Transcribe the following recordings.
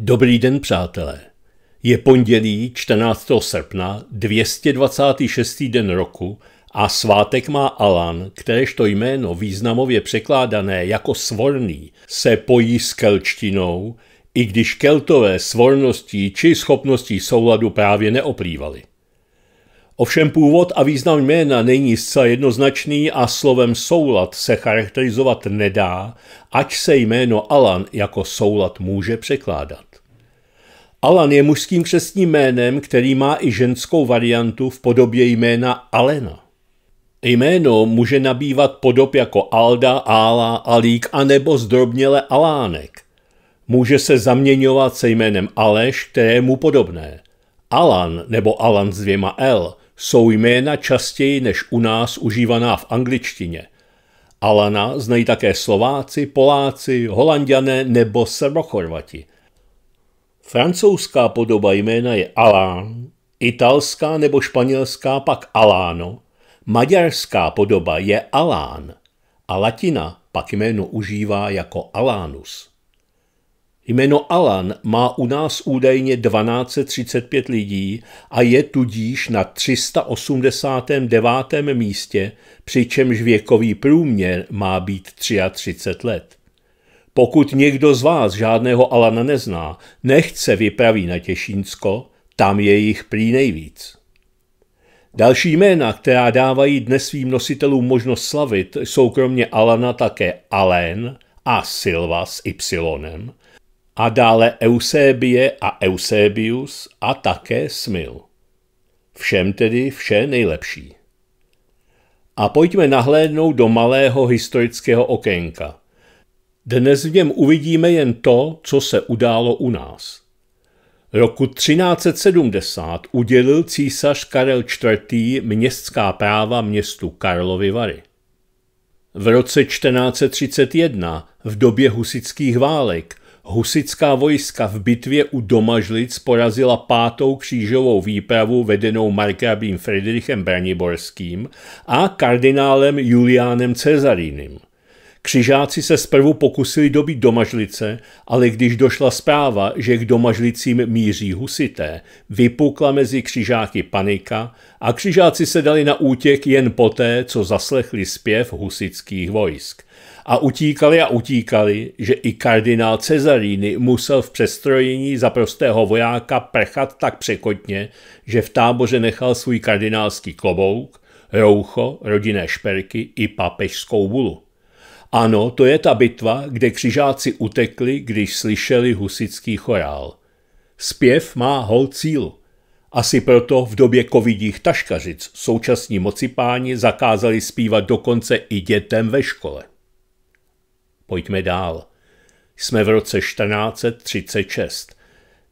Dobrý den, přátelé. Je pondělí 14. srpna, 226. den roku a svátek má Alan, kteréžto jméno významově překládané jako svorný se pojí s kelčtinou, i když keltové svorností či schopností souladu právě neoplývali. Ovšem původ a význam jména není zcela jednoznačný a slovem soulad se charakterizovat nedá, ať se jméno Alan jako soulad může překládat. Alan je mužským křestním jménem, který má i ženskou variantu v podobě jména Alena. Jméno může nabývat podob jako Alda, Ála, Alík a nebo zdrobněle Alánek. Může se zaměňovat se jménem Aleš, které je mu podobné. Alan nebo Alan s dvěma L jsou jména častěji než u nás užívaná v angličtině. Alana znají také Slováci, Poláci, Holandiané nebo Srbochorvati – Francouzská podoba jména je Alán, italská nebo španělská pak Alano, maďarská podoba je Alán a latina pak jméno užívá jako Alanus. Jméno Alan má u nás údajně 1235 lidí a je tudíž na 389. místě, přičemž věkový průměr má být 33 let. Pokud někdo z vás žádného Alana nezná, nechce vypraví na Těšínsko, tam je jich prý nejvíc. Další jména, která dávají dnes svým nositelům možnost slavit, jsou kromě Alana také Alen a Silva s Y a dále Eusebie a Eusebius a také Smil. Všem tedy vše nejlepší. A pojďme nahlédnout do malého historického okénka – dnes v něm uvidíme jen to, co se událo u nás. Roku 1370 udělil císař Karel IV. městská práva městu Karlovy Vary. V roce 1431, v době husických válek, husická vojska v bitvě u Domažlic porazila pátou křížovou výpravu vedenou markrabím Friedrichem Braniborským a kardinálem Juliánem Cezarínem. Křižáci se zprvu pokusili dobít domažlice, ale když došla zpráva, že k domažlicím míří husité, vypukla mezi křižáky panika a křižáci se dali na útěk jen poté, co zaslechli zpěv husických vojsk. A utíkali a utíkali, že i kardinál Cezaríny musel v přestrojení za prostého vojáka prchat tak překotně, že v táboře nechal svůj kardinálský klobouk, roucho, rodinné šperky i papežskou bulu. Ano, to je ta bitva, kde křižáci utekli, když slyšeli husický chorál. Zpěv má hol cílu. Asi proto v době covidích taškařic současní mocipáni zakázali zpívat dokonce i dětem ve škole. Pojďme dál. Jsme v roce 1436.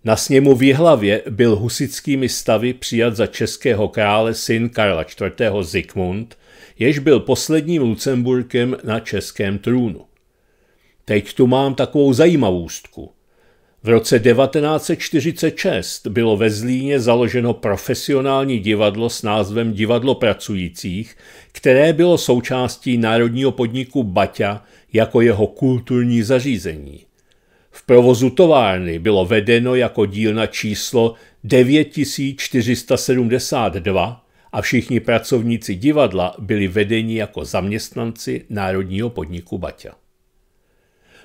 Na sněmu v Jihlavě byl husickými stavy přijat za českého krále syn Karla IV. Zikmund, jež byl posledním Lucemburkem na českém trůnu. Teď tu mám takovou zajímavůstku. V roce 1946 bylo ve Zlíně založeno profesionální divadlo s názvem Divadlo pracujících, které bylo součástí národního podniku Baťa jako jeho kulturní zařízení. V provozu továrny bylo vedeno jako dílna číslo 9472 a všichni pracovníci divadla byli vedeni jako zaměstnanci národního podniku Baťa.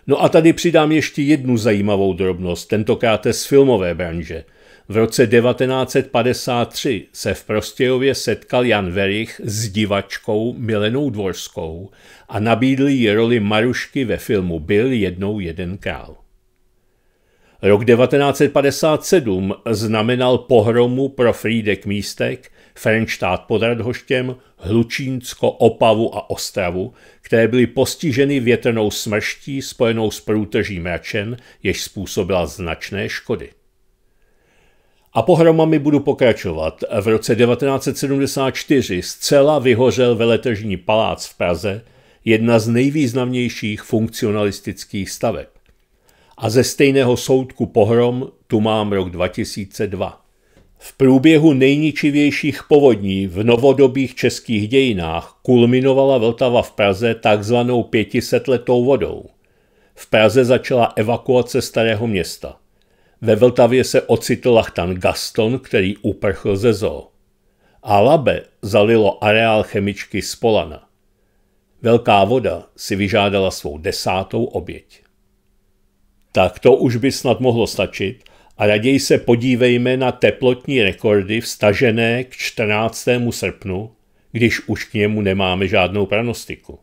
No a tady přidám ještě jednu zajímavou drobnost, tentokrát z filmové branže. V roce 1953 se v Prostějově setkal Jan Verich s divačkou Milenou Dvorskou a nabídl jí roli Marušky ve filmu Byl jednou jeden král. Rok 1957 znamenal pohromu pro Frídek Místek Frenštát pod Radhoštěm, Hlučínsko, Opavu a Ostravu, které byly postiženy větrnou smrští spojenou s průtrží mračen, jež způsobila značné škody. A pohromami budu pokračovat. V roce 1974 zcela vyhořel veletržní palác v Praze, jedna z nejvýznamnějších funkcionalistických staveb. A ze stejného soudku pohrom tu mám rok 2002. V průběhu nejničivějších povodní v novodobých českých dějinách kulminovala Vltava v Praze takzvanou pětisetletou vodou. V Praze začala evakuace starého města. Ve Vltavě se ocitl lachtan Gaston, který uprchl ze zoo. A Labe zalilo areál chemičky z Polana. Velká voda si vyžádala svou desátou oběť. Tak to už by snad mohlo stačit – a raději se podívejme na teplotní rekordy vstažené k 14. srpnu, když už k němu nemáme žádnou pranostiku.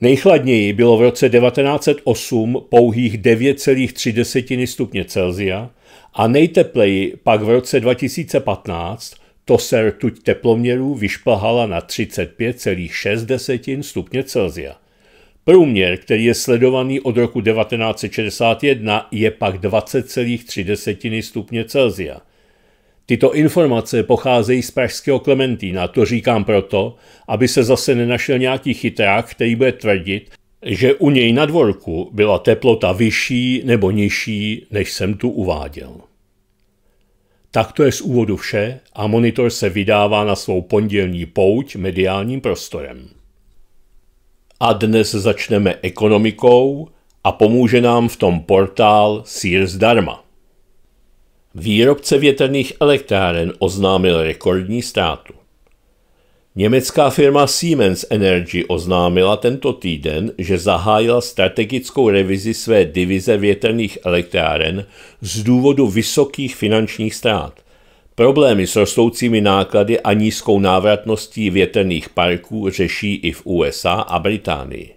Nejchladněji bylo v roce 1908 pouhých 9,3 stupně Celzia a nejtepleji pak v roce 2015 to se rtuť teploměrů vyšplhala na 35,6 stupně Celzia. Průměr, který je sledovaný od roku 1961, je pak 20,3 stupně Celzia. Tyto informace pocházejí z pražského Klementína, to říkám proto, aby se zase nenašel nějaký chytrák, který bude tvrdit, že u něj na dvorku byla teplota vyšší nebo nižší, než jsem tu uváděl. Tak to je z úvodu vše a monitor se vydává na svou pondělní pouť mediálním prostorem. A dnes začneme ekonomikou a pomůže nám v tom portál Sír zdarma. Výrobce větrných elektráren oznámil rekordní ztrátu. Německá firma Siemens Energy oznámila tento týden, že zahájila strategickou revizi své divize větrných elektráren z důvodu vysokých finančních ztrát. Problémy s rostoucími náklady a nízkou návratností větrných parků řeší i v USA a Británii.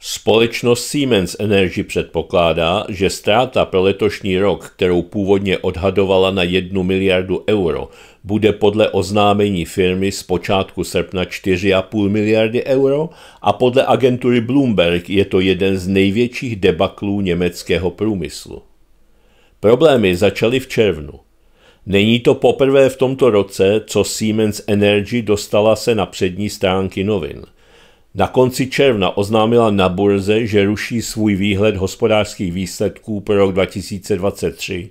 Společnost Siemens Energy předpokládá, že ztráta pro letošní rok, kterou původně odhadovala na 1 miliardu euro, bude podle oznámení firmy z počátku srpna 4,5 miliardy euro a podle agentury Bloomberg je to jeden z největších debaklů německého průmyslu. Problémy začaly v červnu. Není to poprvé v tomto roce, co Siemens Energy dostala se na přední stránky novin. Na konci června oznámila na burze, že ruší svůj výhled hospodářských výsledků pro rok 2023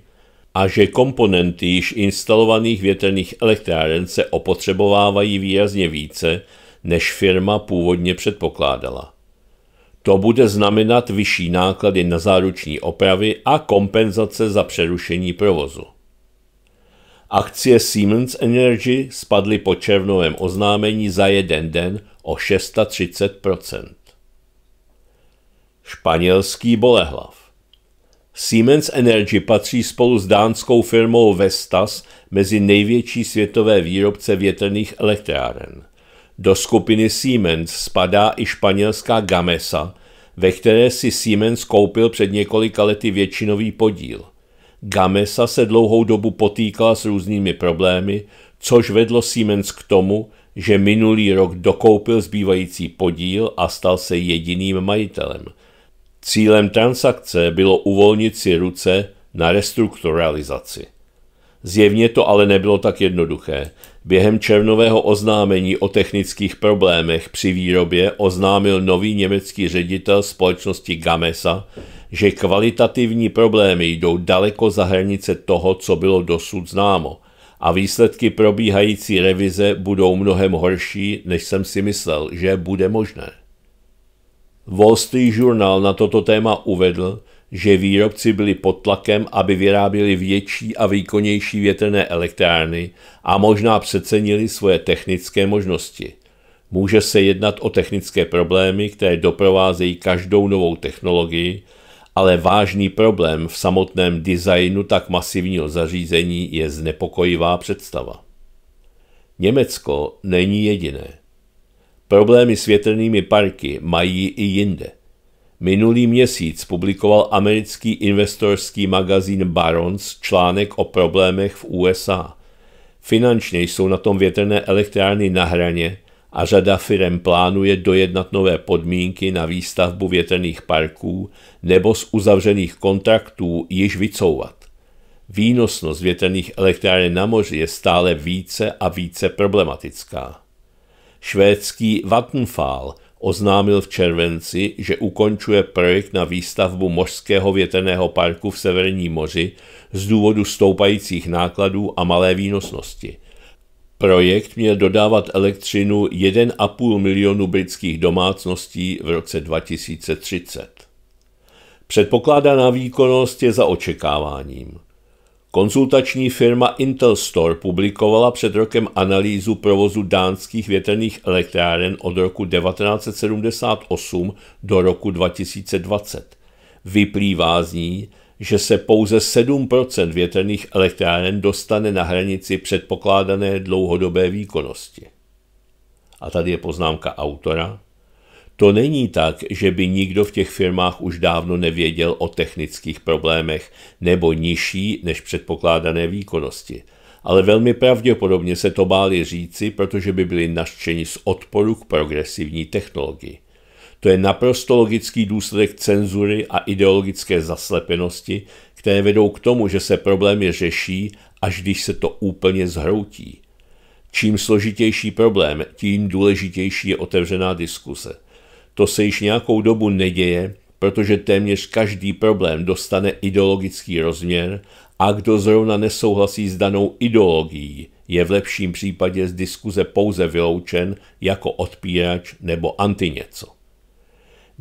a že komponenty již instalovaných větrných elektráren se opotřebovávají výrazně více, než firma původně předpokládala. To bude znamenat vyšší náklady na záruční opravy a kompenzace za přerušení provozu. Akcie Siemens Energy spadly po červnovém oznámení za jeden den o 630 Španělský bolehlav Siemens Energy patří spolu s dánskou firmou Vestas mezi největší světové výrobce větrných elektráren. Do skupiny Siemens spadá i španělská Gamesa, ve které si Siemens koupil před několika lety většinový podíl. Gamesa se dlouhou dobu potýkala s různými problémy, což vedlo Siemens k tomu, že minulý rok dokoupil zbývající podíl a stal se jediným majitelem. Cílem transakce bylo uvolnit si ruce na restrukturalizaci. Zjevně to ale nebylo tak jednoduché. Během červnového oznámení o technických problémech při výrobě oznámil nový německý ředitel společnosti Gamesa, že kvalitativní problémy jdou daleko za hranice toho, co bylo dosud známo a výsledky probíhající revize budou mnohem horší, než jsem si myslel, že bude možné. Wall Street Journal na toto téma uvedl, že výrobci byli pod tlakem, aby vyráběli větší a výkonnější větrné elektrárny a možná přecenili svoje technické možnosti. Může se jednat o technické problémy, které doprovázejí každou novou technologii ale vážný problém v samotném designu tak masivního zařízení je znepokojivá představa. Německo není jediné. Problémy s větrnými parky mají i jinde. Minulý měsíc publikoval americký investorský magazín Barons článek o problémech v USA. Finančně jsou na tom větrné elektrárny na hraně, a řada firem plánuje dojednat nové podmínky na výstavbu větrných parků nebo z uzavřených kontraktů již vycouvat. Výnosnost větrných elektráren na moři je stále více a více problematická. Švédský Vattenfall oznámil v červenci, že ukončuje projekt na výstavbu mořského větrného parku v Severní moři z důvodu stoupajících nákladů a malé výnosnosti. Projekt měl dodávat elektřinu 1,5 milionu britských domácností v roce 2030. Předpokládaná výkonnost je za očekáváním. Konzultační firma Store publikovala před rokem analýzu provozu dánských větrných elektráren od roku 1978 do roku 2020. Vyplývá z ní, že se pouze 7 větrných elektráren dostane na hranici předpokládané dlouhodobé výkonnosti. A tady je poznámka autora. To není tak, že by nikdo v těch firmách už dávno nevěděl o technických problémech nebo nižší než předpokládané výkonnosti, ale velmi pravděpodobně se to báli říci, protože by byli nařčeni z odporu k progresivní technologii – to je naprosto logický důsledek cenzury a ideologické zaslepenosti, které vedou k tomu, že se problémy řeší, až když se to úplně zhroutí. Čím složitější problém, tím důležitější je otevřená diskuse. To se již nějakou dobu neděje, protože téměř každý problém dostane ideologický rozměr a kdo zrovna nesouhlasí s danou ideologií, je v lepším případě z diskuze pouze vyloučen jako odpírač nebo anti něco.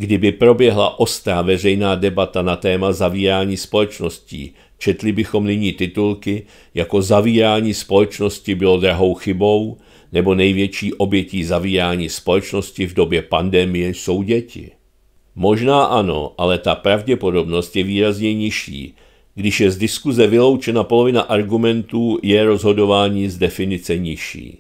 Kdyby proběhla ostrá veřejná debata na téma zavírání společností, četli bychom nyní titulky jako zavírání společnosti bylo drahou chybou nebo největší obětí zavírání společnosti v době pandemie jsou děti. Možná ano, ale ta pravděpodobnost je výrazně nižší. Když je z diskuze vyloučena polovina argumentů, je rozhodování z definice nižší.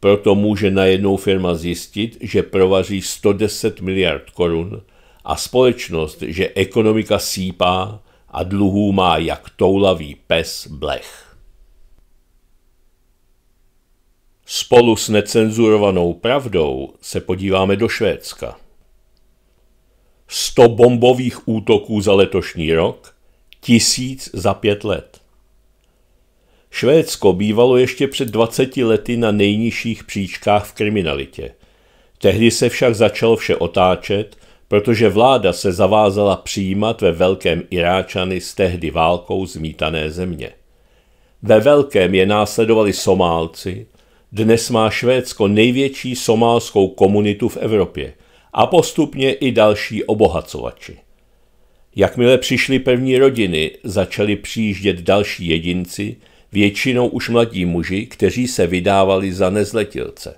Proto může najednou firma zjistit, že provaří 110 miliard korun a společnost, že ekonomika sípá a dluhů má jak toulavý pes blech. Spolu s necenzurovanou pravdou se podíváme do Švédska. 100 bombových útoků za letošní rok, tisíc za pět let. Švédsko bývalo ještě před 20 lety na nejnižších příčkách v kriminalitě. Tehdy se však začalo vše otáčet, protože vláda se zavázala přijímat ve velkém Iráčany s tehdy válkou zmítané země. Ve velkém je následovali Somálci, dnes má Švédsko největší somálskou komunitu v Evropě a postupně i další obohacovači. Jakmile přišly první rodiny, začaly přijíždět další jedinci, většinou už mladí muži, kteří se vydávali za nezletilce.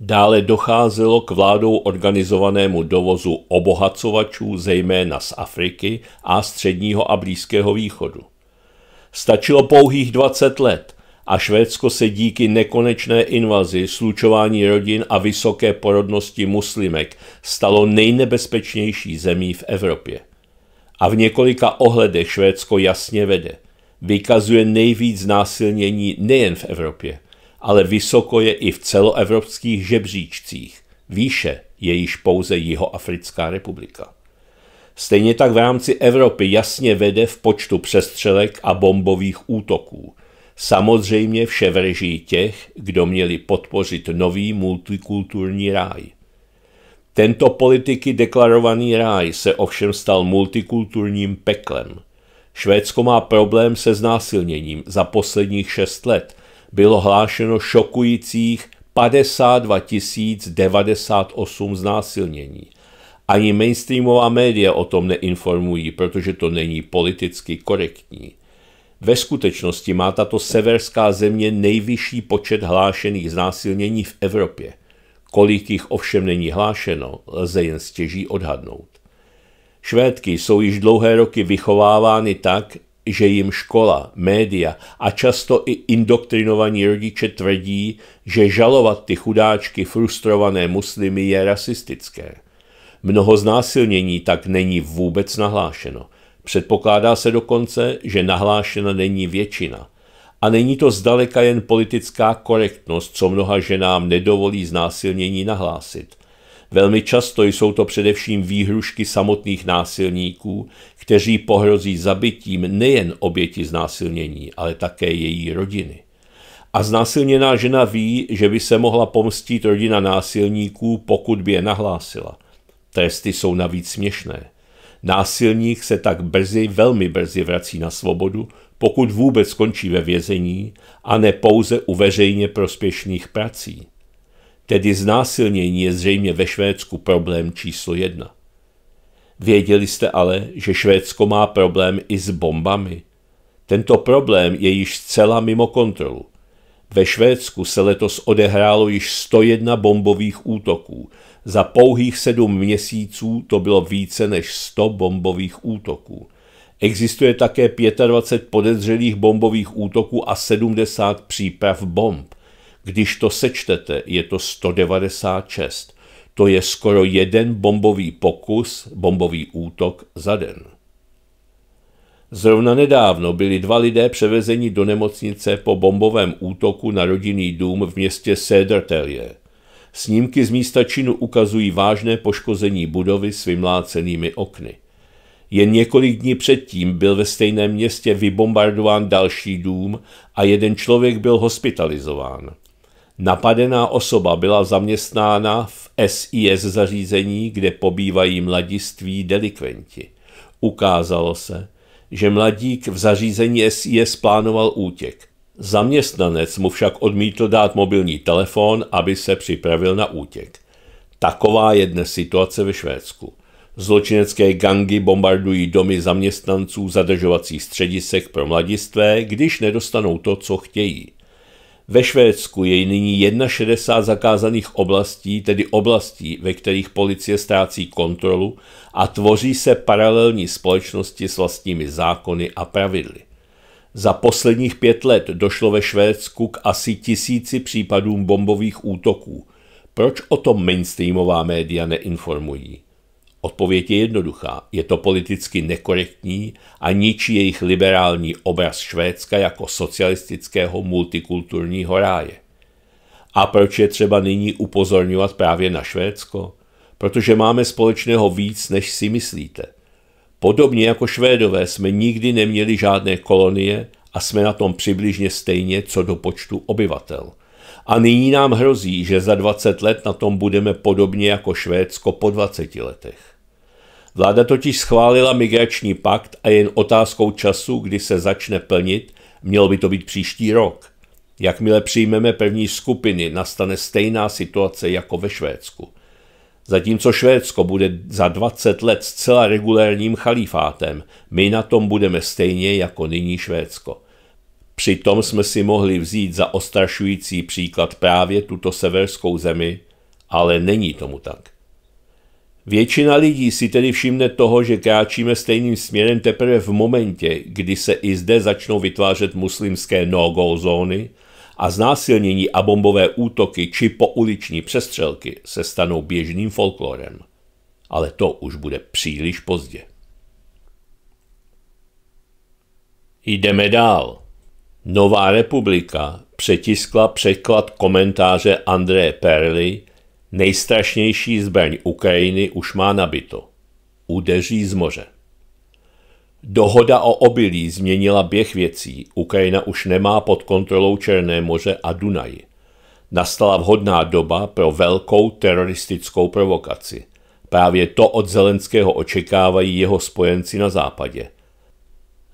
Dále docházelo k vládou organizovanému dovozu obohacovačů zejména z Afriky a středního a blízkého východu. Stačilo pouhých 20 let a Švédsko se díky nekonečné invazi, slučování rodin a vysoké porodnosti muslimek stalo nejnebezpečnější zemí v Evropě. A v několika ohledech Švédsko jasně vede vykazuje nejvíc násilnění nejen v Evropě, ale vysoko je i v celoevropských žebříčcích. Výše je již pouze Jihoafrická republika. Stejně tak v rámci Evropy jasně vede v počtu přestřelek a bombových útoků. Samozřejmě vše v režii těch, kdo měli podpořit nový multikulturní ráj. Tento politiky deklarovaný ráj se ovšem stal multikulturním peklem – Švédsko má problém se znásilněním. Za posledních šest let bylo hlášeno šokujících 52 098 znásilnění. Ani mainstreamová média o tom neinformují, protože to není politicky korektní. Ve skutečnosti má tato severská země nejvyšší počet hlášených znásilnění v Evropě. Kolik jich ovšem není hlášeno, lze jen stěží odhadnout. Švédky jsou již dlouhé roky vychovávány tak, že jim škola, média a často i indoktrinovaní rodiče tvrdí, že žalovat ty chudáčky frustrované muslimy je rasistické. Mnoho znásilnění tak není vůbec nahlášeno. Předpokládá se dokonce, že nahlášena není většina. A není to zdaleka jen politická korektnost, co mnoha ženám nedovolí znásilnění nahlásit. Velmi často jsou to především výhrušky samotných násilníků, kteří pohrozí zabitím nejen oběti znásilnění, ale také její rodiny. A znásilněná žena ví, že by se mohla pomstit rodina násilníků, pokud by je nahlásila. Tresty jsou navíc směšné. Násilník se tak brzy, velmi brzy vrací na svobodu, pokud vůbec skončí ve vězení a ne pouze u veřejně prospěšných prací tedy znásilnění je zřejmě ve Švédsku problém číslo jedna. Věděli jste ale, že Švédsko má problém i s bombami. Tento problém je již zcela mimo kontrolu. Ve Švédsku se letos odehrálo již 101 bombových útoků. Za pouhých sedm měsíců to bylo více než 100 bombových útoků. Existuje také 25 podezřelých bombových útoků a 70 příprav bomb. Když to sečtete, je to 196. To je skoro jeden bombový pokus, bombový útok za den. Zrovna nedávno byli dva lidé převezeni do nemocnice po bombovém útoku na rodinný dům v městě Sedertelje. Snímky z místa činu ukazují vážné poškození budovy s vymlácenými okny. Jen několik dní předtím byl ve stejném městě vybombardován další dům a jeden člověk byl hospitalizován. Napadená osoba byla zaměstnána v SIS zařízení, kde pobývají mladiství delikventi. Ukázalo se, že mladík v zařízení SIS plánoval útěk. Zaměstnanec mu však odmítl dát mobilní telefon, aby se připravil na útěk. Taková je dnes situace ve Švédsku. Zločinecké gangy bombardují domy zaměstnanců zadržovacích středisek pro mladistvé, když nedostanou to, co chtějí. Ve Švédsku je nyní 61 zakázaných oblastí, tedy oblastí, ve kterých policie ztrácí kontrolu a tvoří se paralelní společnosti s vlastními zákony a pravidly. Za posledních pět let došlo ve Švédsku k asi tisíci případům bombových útoků. Proč o tom mainstreamová média neinformují? Odpověď je jednoduchá. Je to politicky nekorektní a ničí jejich liberální obraz Švédska jako socialistického multikulturního ráje. A proč je třeba nyní upozorňovat právě na Švédsko? Protože máme společného víc, než si myslíte. Podobně jako Švédové jsme nikdy neměli žádné kolonie a jsme na tom přibližně stejně co do počtu obyvatel. A nyní nám hrozí, že za 20 let na tom budeme podobně jako Švédsko po 20 letech. Vláda totiž schválila migrační pakt a jen otázkou času, kdy se začne plnit, mělo by to být příští rok. Jakmile přijmeme první skupiny, nastane stejná situace jako ve Švédsku. Zatímco Švédsko bude za 20 let zcela regulérním chalífátem, my na tom budeme stejně jako nyní Švédsko. Přitom jsme si mohli vzít za ostrašující příklad právě tuto severskou zemi, ale není tomu tak. Většina lidí si tedy všimne toho, že kráčíme stejným směrem teprve v momentě, kdy se i zde začnou vytvářet muslimské no-go zóny a znásilnění a bombové útoky či pouliční přestřelky se stanou běžným folklorem. Ale to už bude příliš pozdě. Jdeme dál. Nová republika přetiskla překlad komentáře Andreje Perly Nejstrašnější zbraň Ukrajiny už má nabito. Udeří z moře. Dohoda o obilí změnila běh věcí. Ukrajina už nemá pod kontrolou Černé moře a Dunaj. Nastala vhodná doba pro velkou teroristickou provokaci. Právě to od Zelenského očekávají jeho spojenci na západě.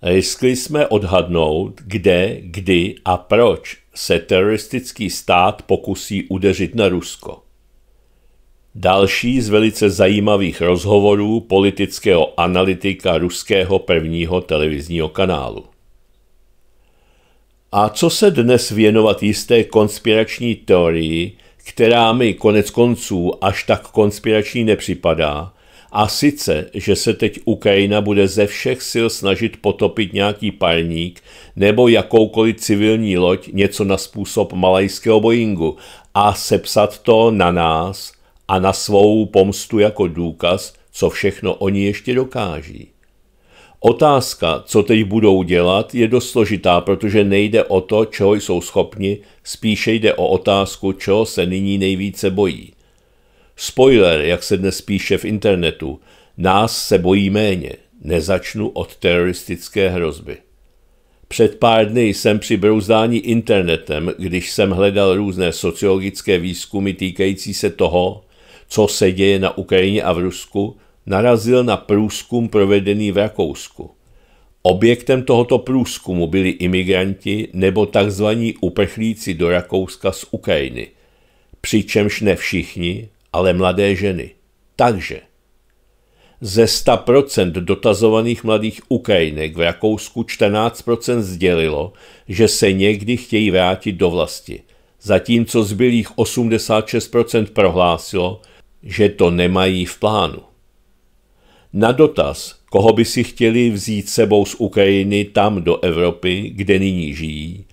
Riskli jsme odhadnout, kde, kdy a proč se teroristický stát pokusí udeřit na Rusko. Další z velice zajímavých rozhovorů politického analytika ruského prvního televizního kanálu. A co se dnes věnovat jisté konspirační teorii, která mi konec konců až tak konspirační nepřipadá, a sice, že se teď Ukrajina bude ze všech sil snažit potopit nějaký parník nebo jakoukoliv civilní loď, něco na způsob malajského Boeingu, a sepsat to na nás, a na svou pomstu jako důkaz, co všechno oni ještě dokáží. Otázka, co teď budou dělat, je dost složitá, protože nejde o to, čeho jsou schopni, spíše jde o otázku, čeho se nyní nejvíce bojí. Spoiler, jak se dnes píše v internetu, nás se bojí méně, nezačnu od teroristické hrozby. Před pár dny jsem při brouzdání internetem, když jsem hledal různé sociologické výzkumy týkající se toho, co se děje na Ukrajině a v Rusku, narazil na průzkum provedený v Rakousku. Objektem tohoto průzkumu byli imigranti nebo tzv. uprchlíci do Rakouska z Ukrajiny, přičemž ne všichni, ale mladé ženy. Takže ze 100% dotazovaných mladých Ukrajinek v Rakousku 14% sdělilo, že se někdy chtějí vrátit do vlasti, zatímco zbylých 86% prohlásilo, že to nemají v plánu. Na dotaz, koho by si chtěli vzít sebou z Ukrajiny tam do Evropy, kde nyní žijí,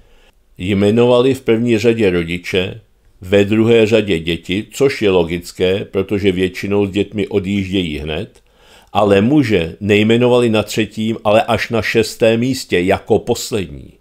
jmenovali v první řadě rodiče, ve druhé řadě děti, což je logické, protože většinou s dětmi odjíždějí hned, ale muže nejmenovali na třetím, ale až na šestém místě jako poslední.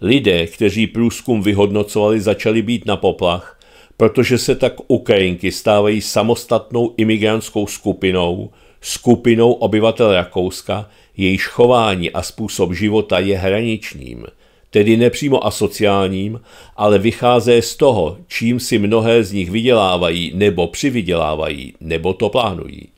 Lidé, kteří průzkum vyhodnocovali, začali být na poplach protože se tak Ukrajinky stávají samostatnou imigrantskou skupinou, skupinou obyvatel Rakouska, jejíž chování a způsob života je hraničním, tedy nepřímo asociálním, ale vychází z toho, čím si mnohé z nich vydělávají nebo přivydělávají, nebo to plánují.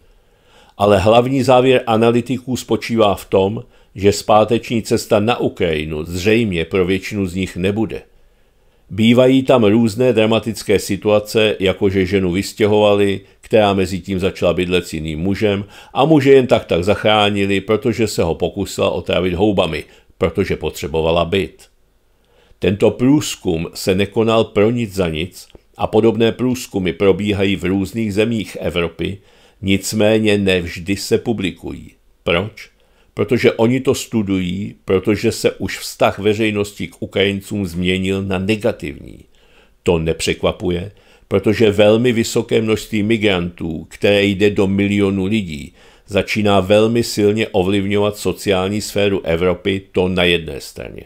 Ale hlavní závěr analytiků spočívá v tom, že zpáteční cesta na Ukrajinu zřejmě pro většinu z nich nebude – Bývají tam různé dramatické situace, jako že ženu vystěhovali, která mezi tím začala bydlet s jiným mužem a muže jen tak tak zachránili, protože se ho pokusila otrávit houbami, protože potřebovala byt. Tento průzkum se nekonal pro nic za nic a podobné průzkumy probíhají v různých zemích Evropy, nicméně nevždy se publikují. Proč? protože oni to studují, protože se už vztah veřejnosti k Ukrajincům změnil na negativní. To nepřekvapuje, protože velmi vysoké množství migrantů, které jde do milionu lidí, začíná velmi silně ovlivňovat sociální sféru Evropy, to na jedné straně.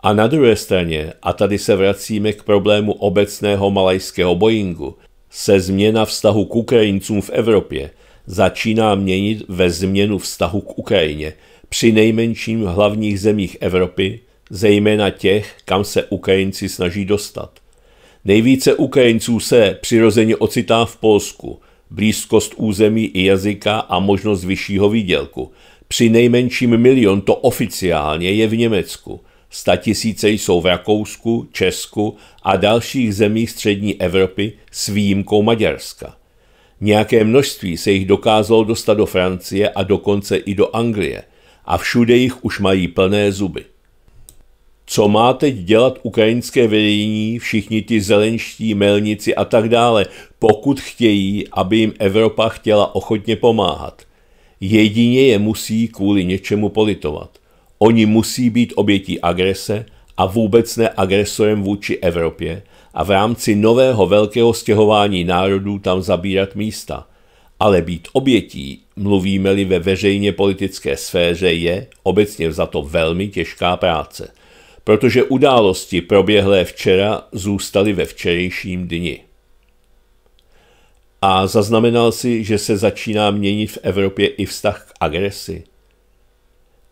A na druhé straně, a tady se vracíme k problému obecného malajského Boeingu, se změna vztahu k Ukrajincům v Evropě – začíná měnit ve změnu vztahu k Ukrajině, při nejmenším v hlavních zemích Evropy, zejména těch, kam se Ukrajinci snaží dostat. Nejvíce Ukrajinců se přirozeně ocitá v Polsku, blízkost území i jazyka a možnost vyššího výdělku. Při nejmenším milion to oficiálně je v Německu. Statisíce jsou v Rakousku, Česku a dalších zemích střední Evropy s výjimkou Maďarska. Nějaké množství se jich dokázalo dostat do Francie a dokonce i do Anglie a všude jich už mají plné zuby. Co má teď dělat ukrajinské vedení, všichni ti zelenští, melnici a tak dále, pokud chtějí, aby jim Evropa chtěla ochotně pomáhat? Jedině je musí kvůli něčemu politovat. Oni musí být obětí agrese a vůbec ne agresorem vůči Evropě a v rámci nového velkého stěhování národů tam zabírat místa. Ale být obětí, mluvíme-li ve veřejně politické sféře, je obecně za to velmi těžká práce, protože události proběhlé včera zůstaly ve včerejším dni. A zaznamenal si, že se začíná měnit v Evropě i vztah k agresi –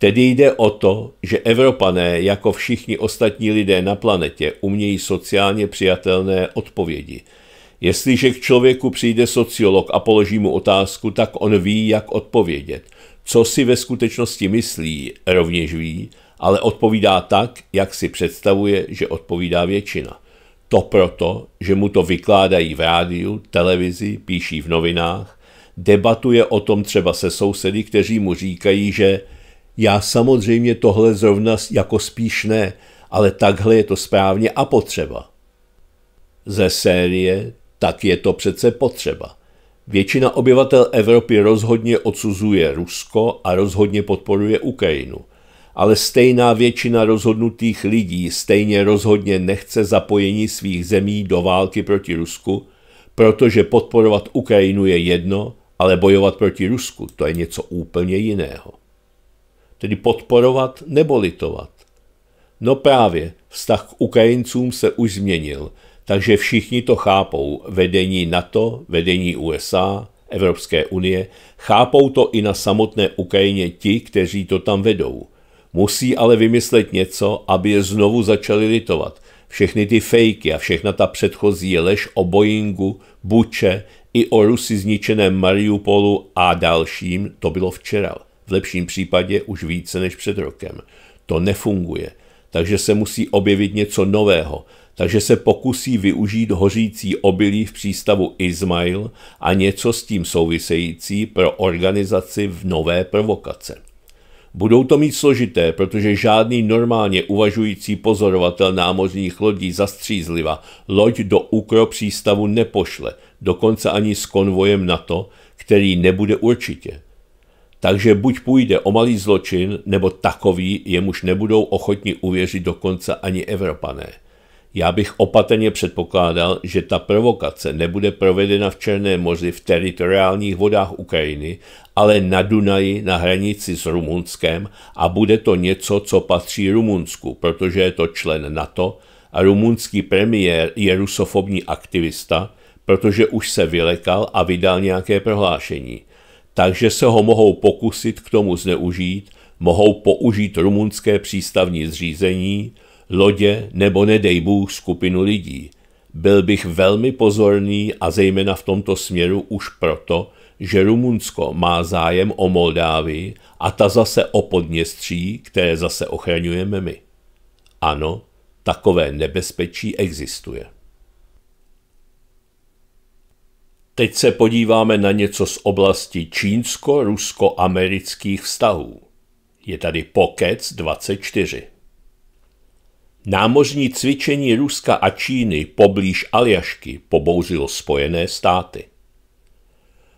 Tedy jde o to, že Evropané, jako všichni ostatní lidé na planetě, umějí sociálně přijatelné odpovědi. Jestliže k člověku přijde sociolog a položí mu otázku, tak on ví, jak odpovědět. Co si ve skutečnosti myslí, rovněž ví, ale odpovídá tak, jak si představuje, že odpovídá většina. To proto, že mu to vykládají v rádiu, televizi, píší v novinách, debatuje o tom třeba se sousedy, kteří mu říkají, že já samozřejmě tohle zrovna jako spíš ne, ale takhle je to správně a potřeba. Ze série tak je to přece potřeba. Většina obyvatel Evropy rozhodně odsuzuje Rusko a rozhodně podporuje Ukrajinu. Ale stejná většina rozhodnutých lidí stejně rozhodně nechce zapojení svých zemí do války proti Rusku, protože podporovat Ukrajinu je jedno, ale bojovat proti Rusku to je něco úplně jiného tedy podporovat nebo litovat. No právě, vztah k Ukrajincům se už změnil, takže všichni to chápou, vedení NATO, vedení USA, Evropské unie, chápou to i na samotné Ukrajině ti, kteří to tam vedou. Musí ale vymyslet něco, aby je znovu začali litovat. Všechny ty fejky a všechna ta předchozí lež o Boeingu, Buče i o Rusy zničeném Mariupolu a dalším, to bylo včera v lepším případě už více než před rokem. To nefunguje, takže se musí objevit něco nového, takže se pokusí využít hořící obilí v přístavu Izmail a něco s tím související pro organizaci v nové provokace. Budou to mít složité, protože žádný normálně uvažující pozorovatel námořních lodí zastřízliva loď do úkro přístavu nepošle, dokonce ani s konvojem NATO, který nebude určitě takže buď půjde o malý zločin, nebo takový, jemuž nebudou ochotni uvěřit dokonce ani Evropané. Já bych opatrně předpokládal, že ta provokace nebude provedena v Černé moři v teritoriálních vodách Ukrajiny, ale na Dunaji na hranici s Rumunskem a bude to něco, co patří Rumunsku, protože je to člen NATO a rumunský premiér je rusofobní aktivista, protože už se vylekal a vydal nějaké prohlášení – takže se ho mohou pokusit k tomu zneužít, mohou použít rumunské přístavní zřízení, lodě nebo nedej Bůh skupinu lidí. Byl bych velmi pozorný a zejména v tomto směru už proto, že Rumunsko má zájem o Moldávii a ta zase o Podněstří, které zase ochraňujeme my. Ano, takové nebezpečí existuje. Teď se podíváme na něco z oblasti čínsko-rusko-amerických vztahů. Je tady Pokec 24. Námořní cvičení Ruska a Číny poblíž Aljašky pobouřilo Spojené státy.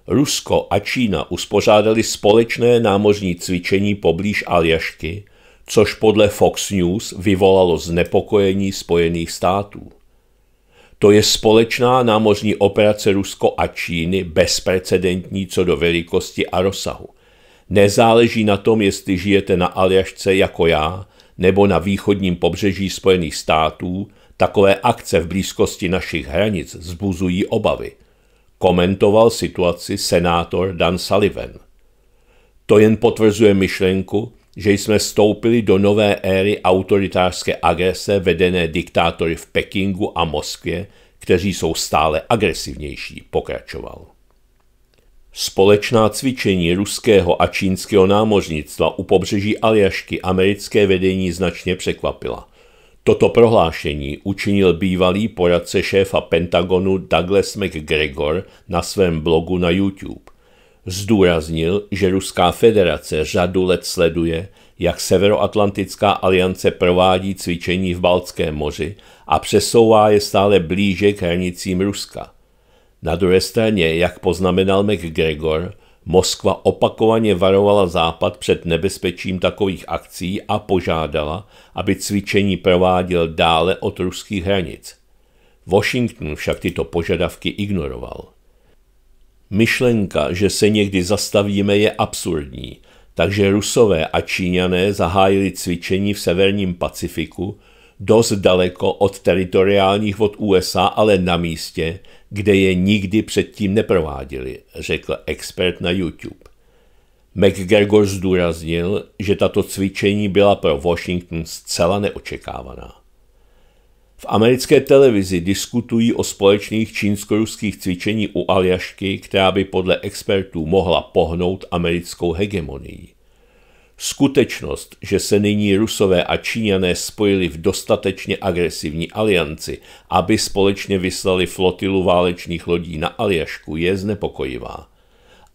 Rusko a Čína uspořádali společné námořní cvičení poblíž Aljašky, což podle Fox News vyvolalo znepokojení Spojených států. To je společná námořní operace Rusko a Číny bezprecedentní co do velikosti a rozsahu. Nezáleží na tom, jestli žijete na Aljašce jako já, nebo na východním pobřeží Spojených států, takové akce v blízkosti našich hranic zbuzují obavy. Komentoval situaci senátor Dan Sullivan. To jen potvrzuje myšlenku, že jsme vstoupili do nové éry autoritářské agrese vedené diktátory v Pekingu a Moskvě, kteří jsou stále agresivnější, pokračoval. Společná cvičení ruského a čínského námořnictva u pobřeží Aljašky americké vedení značně překvapila. Toto prohlášení učinil bývalý poradce šéfa Pentagonu Douglas McGregor na svém blogu na YouTube. Zdůraznil, že Ruská federace řadu let sleduje, jak Severoatlantická aliance provádí cvičení v Baltském moři a přesouvá je stále blíže k hranicím Ruska. Na druhé straně, jak poznamenal McGregor, Moskva opakovaně varovala Západ před nebezpečím takových akcí a požádala, aby cvičení prováděl dále od ruských hranic. Washington však tyto požadavky ignoroval. Myšlenka, že se někdy zastavíme, je absurdní, takže Rusové a Číňané zahájili cvičení v severním Pacifiku, dost daleko od teritoriálních vod USA, ale na místě, kde je nikdy předtím neprováděli, řekl expert na YouTube. McGregor zdůraznil, že tato cvičení byla pro Washington zcela neočekávaná. V americké televizi diskutují o společných čínsko-ruských cvičení u Aljašky, která by podle expertů mohla pohnout americkou hegemonii. Skutečnost, že se nyní Rusové a Číňané spojili v dostatečně agresivní alianci, aby společně vyslali flotilu válečných lodí na Aljašku, je znepokojivá.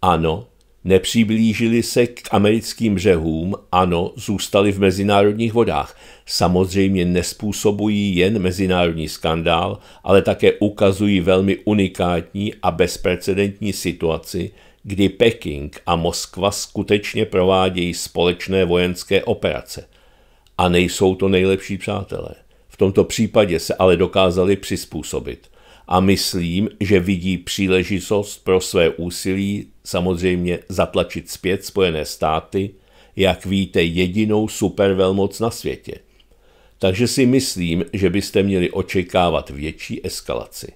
Ano, nepřiblížili se k americkým břehům, ano, zůstali v mezinárodních vodách, samozřejmě nespůsobují jen mezinárodní skandál, ale také ukazují velmi unikátní a bezprecedentní situaci, kdy Peking a Moskva skutečně provádějí společné vojenské operace. A nejsou to nejlepší přátelé. V tomto případě se ale dokázali přizpůsobit. A myslím, že vidí příležitost pro své úsilí samozřejmě zatlačit zpět Spojené státy, jak víte, jedinou supervelmoc na světě – takže si myslím, že byste měli očekávat větší eskalaci.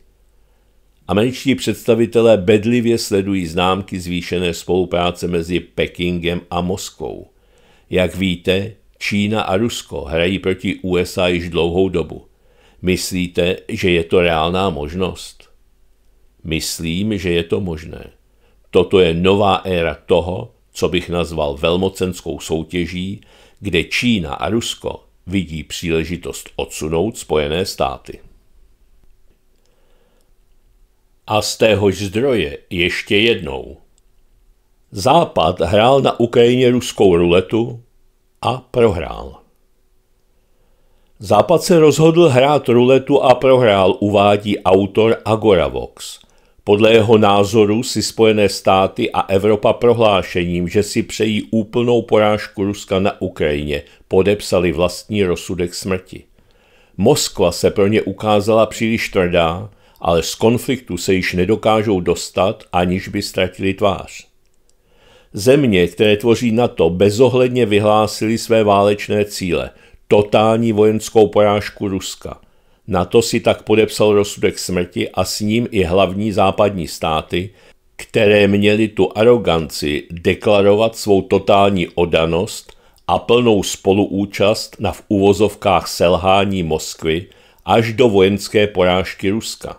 Američtí představitelé bedlivě sledují známky zvýšené spolupráce mezi Pekingem a Moskou. Jak víte, Čína a Rusko hrají proti USA již dlouhou dobu. Myslíte, že je to reálná možnost? Myslím, že je to možné. Toto je nová éra toho, co bych nazval velmocenskou soutěží, kde Čína a Rusko vidí příležitost odsunout Spojené státy. A z téhož zdroje ještě jednou. Západ hrál na Ukrajině ruskou ruletu a prohrál. Západ se rozhodl hrát ruletu a prohrál, uvádí autor Agoravox. Podle jeho názoru si Spojené státy a Evropa prohlášením, že si přejí úplnou porážku Ruska na Ukrajině, podepsali vlastní rozsudek smrti. Moskva se pro ně ukázala příliš tvrdá, ale z konfliktu se již nedokážou dostat, aniž by ztratili tvář. Země, které tvoří NATO, bezohledně vyhlásily své válečné cíle, totální vojenskou porážku Ruska – na to si tak podepsal rozsudek smrti a s ním i hlavní západní státy, které měly tu aroganci deklarovat svou totální odanost a plnou spoluúčast na v uvozovkách selhání Moskvy až do vojenské porážky Ruska.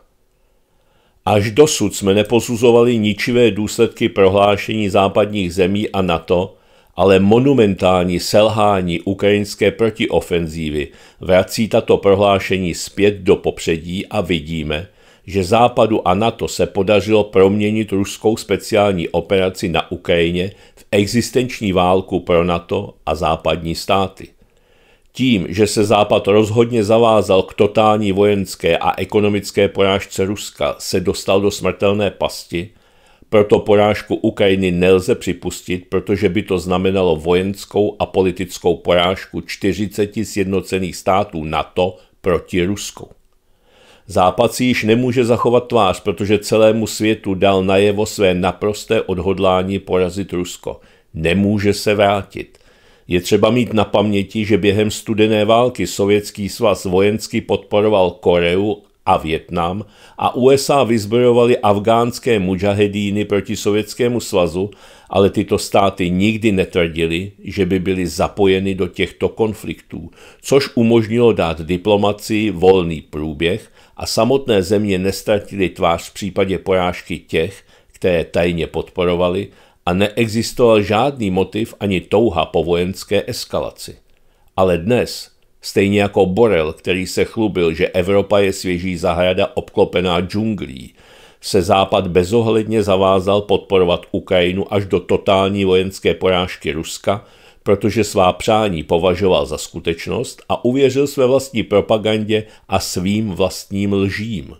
Až dosud jsme nepozuzovali ničivé důsledky prohlášení západních zemí a NATO ale monumentální selhání ukrajinské protiofenzívy vrací tato prohlášení zpět do popředí a vidíme, že Západu a NATO se podařilo proměnit ruskou speciální operaci na Ukrajině v existenční válku pro NATO a západní státy. Tím, že se Západ rozhodně zavázal k totální vojenské a ekonomické porážce Ruska, se dostal do smrtelné pasti – proto porážku Ukrajiny nelze připustit, protože by to znamenalo vojenskou a politickou porážku 40 sjednocených států NATO proti Rusku. Západ si již nemůže zachovat tvář, protože celému světu dal najevo své naprosté odhodlání porazit Rusko. Nemůže se vrátit. Je třeba mít na paměti, že během studené války Sovětský svaz vojensky podporoval Koreu a Větnam a USA vyzbrojovali afgánské mujahedíny proti Sovětskému svazu, ale tyto státy nikdy netvrdili, že by byly zapojeny do těchto konfliktů, což umožnilo dát diplomacii volný průběh a samotné země nestratily tvář v případě porážky těch, které tajně podporovali a neexistoval žádný motiv ani touha po vojenské eskalaci. Ale dnes, stejně jako Borel, který se chlubil, že Evropa je svěží zahrada obklopená džunglí, se Západ bezohledně zavázal podporovat Ukrajinu až do totální vojenské porážky Ruska, protože svá přání považoval za skutečnost a uvěřil své vlastní propagandě a svým vlastním lžím.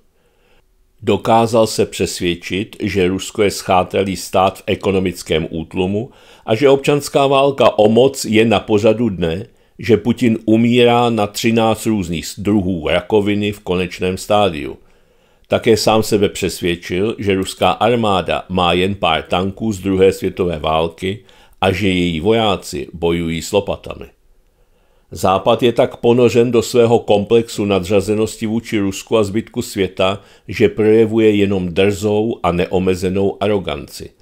Dokázal se přesvědčit, že Rusko je schátralý stát v ekonomickém útlumu a že občanská válka o moc je na pořadu dne, že Putin umírá na 13 různých druhů rakoviny v konečném stádiu. Také sám sebe přesvědčil, že ruská armáda má jen pár tanků z druhé světové války a že její vojáci bojují s lopatami. Západ je tak ponořen do svého komplexu nadřazenosti vůči Rusku a zbytku světa, že projevuje jenom drzou a neomezenou aroganci –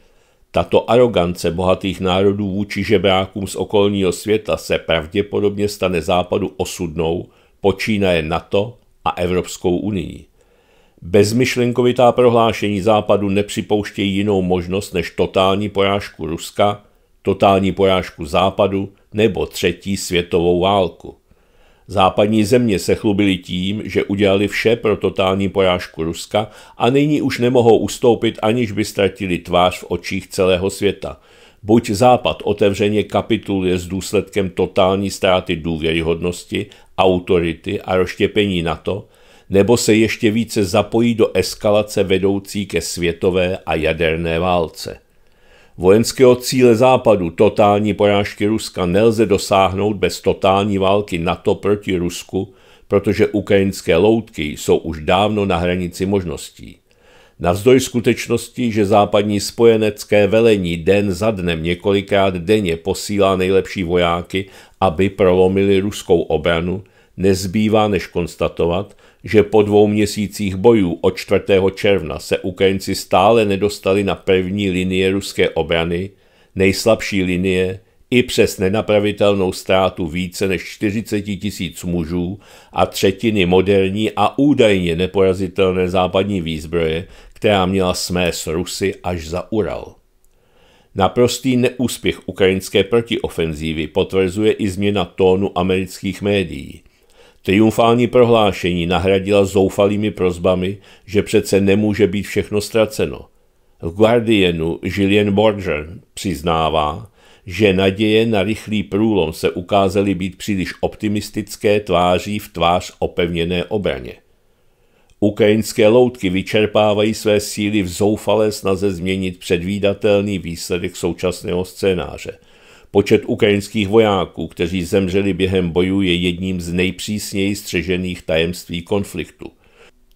tato arogance bohatých národů vůči žebrákům z okolního světa se pravděpodobně stane západu osudnou, počínaje NATO a Evropskou unii. Bezmyšlenkovitá prohlášení západu nepřipouštějí jinou možnost než totální porážku Ruska, totální porážku západu nebo třetí světovou válku. Západní země se chlubily tím, že udělali vše pro totální porážku Ruska a nyní už nemohou ustoupit, aniž by ztratili tvář v očích celého světa. Buď Západ otevřeně kapituluje s důsledkem totální ztráty důvěryhodnosti, autority a roštěpení NATO, nebo se ještě více zapojí do eskalace vedoucí ke světové a jaderné válce. Vojenského cíle západu, totální porážky Ruska, nelze dosáhnout bez totální války NATO proti Rusku, protože ukrajinské loutky jsou už dávno na hranici možností. Navzdory skutečnosti, že západní spojenecké velení den za dnem několikrát denně posílá nejlepší vojáky, aby prolomili ruskou obranu, nezbývá než konstatovat, že po dvou měsících bojů od 4. června se Ukrajinci stále nedostali na první linie ruské obrany, nejslabší linie, i přes nenapravitelnou ztrátu více než 40 tisíc mužů a třetiny moderní a údajně neporazitelné západní výzbroje, která měla smést Rusy až za Ural. Naprostý neúspěch ukrajinské protiofenzívy potvrzuje i změna tónu amerických médií – Triumfální prohlášení nahradila zoufalými prozbami, že přece nemůže být všechno ztraceno. V Guardianu Gillian Borger přiznává, že naděje na rychlý průlom se ukázaly být příliš optimistické tváří v tvář opevněné obraně. Ukrajinské loutky vyčerpávají své síly v zoufalé snaze změnit předvídatelný výsledek současného scénáře – Počet ukrajinských vojáků, kteří zemřeli během bojů, je jedním z nejpřísněji střežených tajemství konfliktu.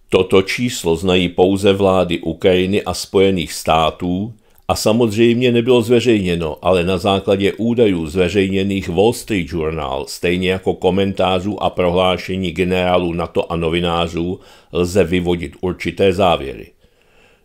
Toto číslo znají pouze vlády Ukrajiny a Spojených států a samozřejmě nebylo zveřejněno, ale na základě údajů zveřejněných Wall Street Journal, stejně jako komentářů a prohlášení generálů NATO a novinářů, lze vyvodit určité závěry.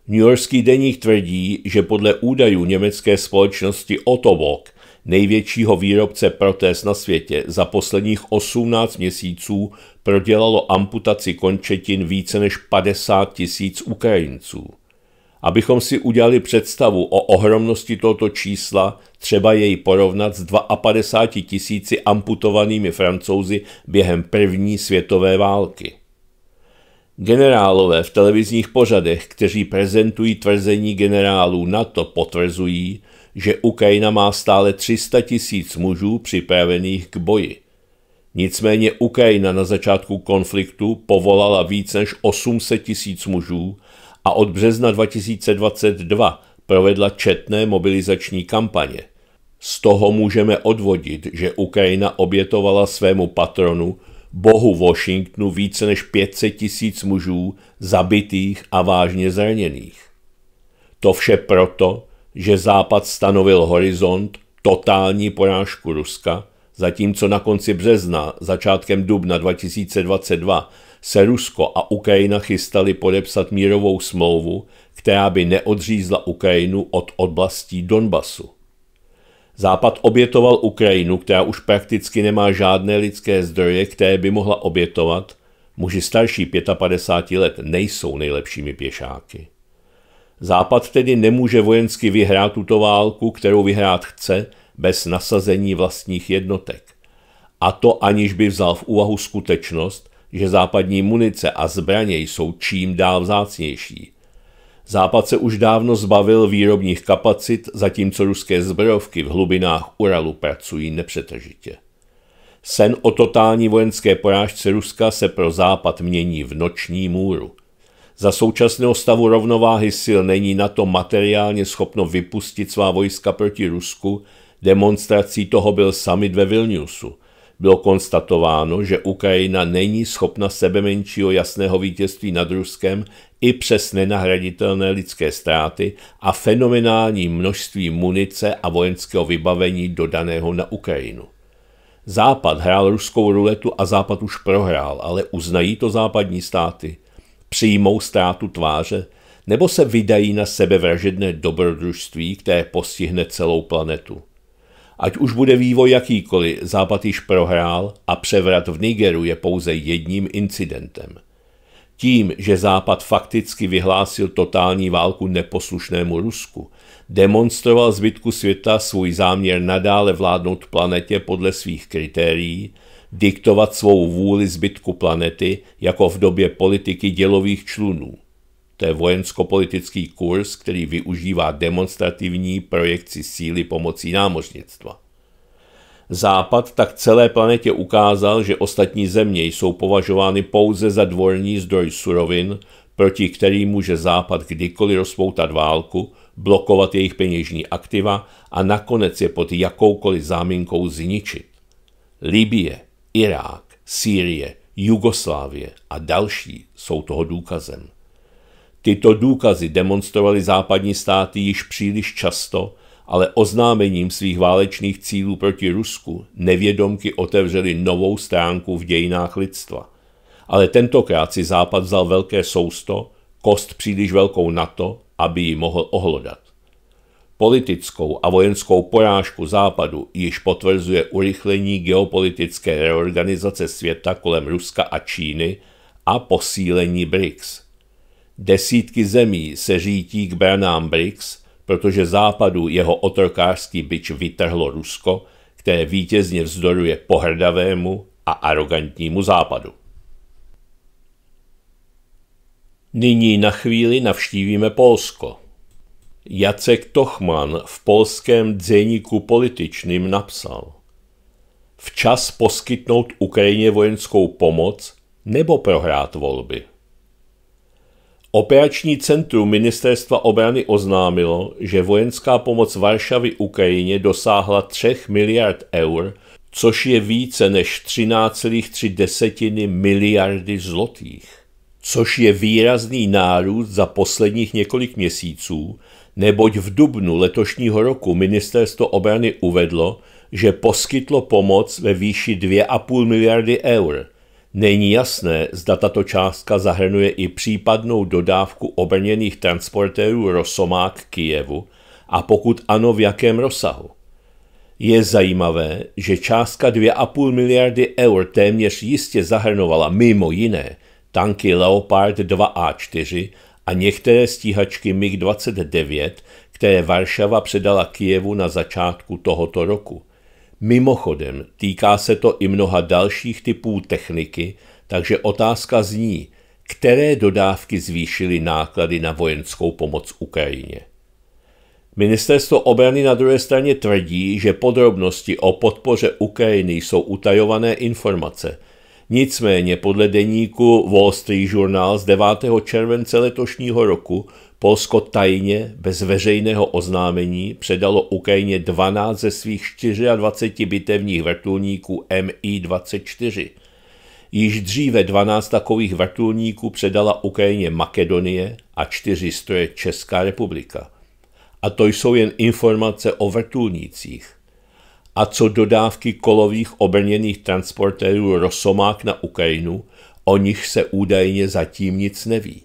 New Yorkský deník tvrdí, že podle údajů německé společnosti Otto Bock největšího výrobce protéz na světě, za posledních 18 měsíců prodělalo amputaci končetin více než 50 tisíc Ukrajinců. Abychom si udělali představu o ohromnosti tohoto čísla, třeba jej porovnat s 52 tisíci amputovanými francouzi během první světové války. Generálové v televizních pořadech, kteří prezentují tvrzení generálů NATO, potvrzují, že Ukrajina má stále 300 tisíc mužů připravených k boji. Nicméně Ukrajina na začátku konfliktu povolala víc než 800 tisíc mužů a od března 2022 provedla četné mobilizační kampaně. Z toho můžeme odvodit, že Ukrajina obětovala svému patronu, bohu Washingtonu, více než 500 tisíc mužů zabitých a vážně zraněných. To vše proto, že Západ stanovil horizont totální porážku Ruska, zatímco na konci března, začátkem dubna 2022 se Rusko a Ukrajina chystali podepsat mírovou smlouvu, která by neodřízla Ukrajinu od oblastí Donbasu. Západ obětoval Ukrajinu, která už prakticky nemá žádné lidské zdroje, které by mohla obětovat. Muži starší 55 let nejsou nejlepšími pěšáky. Západ tedy nemůže vojensky vyhrát tuto válku, kterou vyhrát chce, bez nasazení vlastních jednotek. A to aniž by vzal v úvahu skutečnost, že západní munice a zbraně jsou čím dál vzácnější. Západ se už dávno zbavil výrobních kapacit, zatímco ruské zbrojovky v hlubinách Uralu pracují nepřetržitě. Sen o totální vojenské porážce Ruska se pro Západ mění v noční můru – za současného stavu rovnováhy sil není na to materiálně schopno vypustit svá vojska proti Rusku, demonstrací toho byl summit ve Vilniusu. Bylo konstatováno, že Ukrajina není schopna sebe menšího jasného vítězství nad Ruskem i přes nenahraditelné lidské ztráty a fenomenální množství munice a vojenského vybavení dodaného na Ukrajinu. Západ hrál ruskou ruletu a Západ už prohrál, ale uznají to západní státy přijmou ztrátu tváře, nebo se vydají na sebevražedné dobrodružství, které postihne celou planetu. Ať už bude vývoj jakýkoliv, Západ již prohrál a převrat v Nigeru je pouze jedním incidentem. Tím, že Západ fakticky vyhlásil totální válku neposlušnému Rusku, demonstroval zbytku světa svůj záměr nadále vládnout planetě podle svých kritérií, diktovat svou vůli zbytku planety, jako v době politiky dělových člunů. To je vojensko-politický kurz, který využívá demonstrativní projekci síly pomocí námořnictva. Západ tak celé planetě ukázal, že ostatní země jsou považovány pouze za dvorní zdroj surovin, proti kterým může Západ kdykoliv rozpoutat válku, blokovat jejich peněžní aktiva a nakonec je pod jakoukoliv záminkou zničit. Libie, Irák, Sýrie, Jugoslávie a další jsou toho důkazem. Tyto důkazy demonstrovaly západní státy již příliš často, ale oznámením svých válečných cílů proti Rusku nevědomky otevřeli novou stránku v dějinách lidstva. Ale tentokrát si Západ vzal velké sousto, kost příliš velkou na to, aby ji mohl ohlodat. Politickou a vojenskou porážku Západu již potvrzuje urychlení geopolitické reorganizace světa kolem Ruska a Číny a posílení BRICS. Desítky zemí se řítí k branám BRICS, protože Západu jeho otrokářský byč vytrhlo Rusko, které vítězně vzdoruje pohrdavému a arrogantnímu Západu. Nyní na chvíli navštívíme Polsko – Jacek Tochman v polském dzeníku političným napsal Včas poskytnout Ukrajině vojenskou pomoc nebo prohrát volby. Operační centrum Ministerstva obrany oznámilo, že vojenská pomoc Varšavy Ukrajině dosáhla 3 miliard eur, což je více než 13,3 miliardy zlotých, což je výrazný nárůst za posledních několik měsíců neboť v dubnu letošního roku ministerstvo obrany uvedlo, že poskytlo pomoc ve výši 2,5 miliardy eur. Není jasné, zda tato částka zahrnuje i případnou dodávku obrněných transportérů Rosomák k Kijevu a pokud ano, v jakém rozsahu. Je zajímavé, že částka 2,5 miliardy eur téměř jistě zahrnovala mimo jiné tanky Leopard 2A4 a některé stíhačky MiG-29, které Varšava předala Kijevu na začátku tohoto roku. Mimochodem, týká se to i mnoha dalších typů techniky, takže otázka zní, které dodávky zvýšily náklady na vojenskou pomoc Ukrajině. Ministerstvo obrany na druhé straně tvrdí, že podrobnosti o podpoře Ukrajiny jsou utajované informace – Nicméně podle deníku Wall Street Journal z 9. července letošního roku Polsko tajně, bez veřejného oznámení, předalo Ukrajině 12 ze svých 24 bitevních vrtulníků MI-24. Již dříve 12 takových vrtulníků předala Ukrajině Makedonie a 4 stroje Česká republika. A to jsou jen informace o vrtulnících – a co dodávky kolových obrněných transportérů Rosomák na Ukrajinu, o nich se údajně zatím nic neví.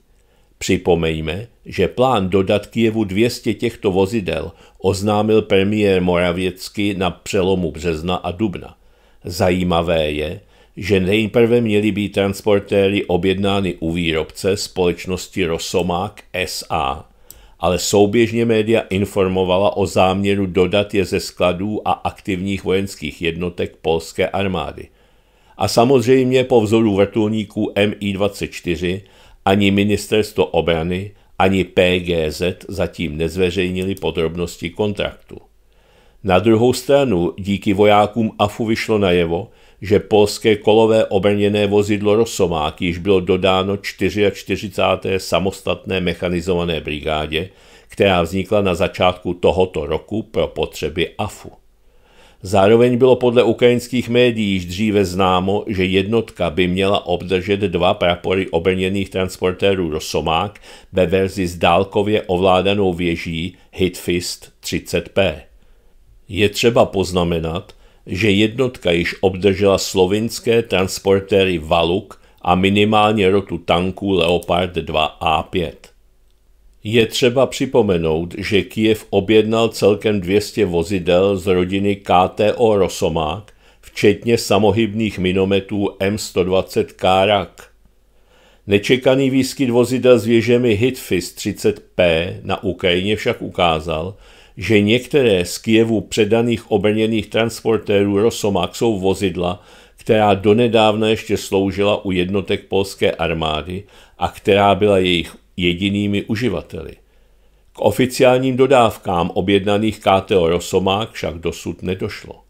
Připomeňme, že plán dodat Kijevu 200 těchto vozidel oznámil premiér Moravěcky na přelomu března a dubna. Zajímavé je, že nejprve měly být transportéry objednány u výrobce společnosti Rosomák SA, ale souběžně média informovala o záměru dodat je ze skladů a aktivních vojenských jednotek polské armády. A samozřejmě po vzoru vrtulníků MI-24 ani ministerstvo obrany, ani PGZ zatím nezveřejnili podrobnosti kontraktu. Na druhou stranu díky vojákům AFU vyšlo najevo, že polské kolové obrněné vozidlo Rosomák již bylo dodáno 44. samostatné mechanizované brigádě, která vznikla na začátku tohoto roku pro potřeby AFU. Zároveň bylo podle ukrajinských médií již dříve známo, že jednotka by měla obdržet dva prapory obrněných transportérů Rosomák ve verzi s dálkově ovládanou věží Hitfist 30P. Je třeba poznamenat, že jednotka již obdržela slovinské transportéry Valuk a minimálně rotu tanků Leopard 2A5. Je třeba připomenout, že Kiev objednal celkem 200 vozidel z rodiny KTO Rosomák, včetně samohybných minometů M120 Karak. Nečekaný výskyt vozidel s věžemi Hitfis 30P na Ukrajině však ukázal, že některé z Kijevu předaných obrněných transportérů Rosomak jsou vozidla, která donedávna ještě sloužila u jednotek polské armády a která byla jejich jedinými uživateli. K oficiálním dodávkám objednaných KTO Rosomák však dosud nedošlo.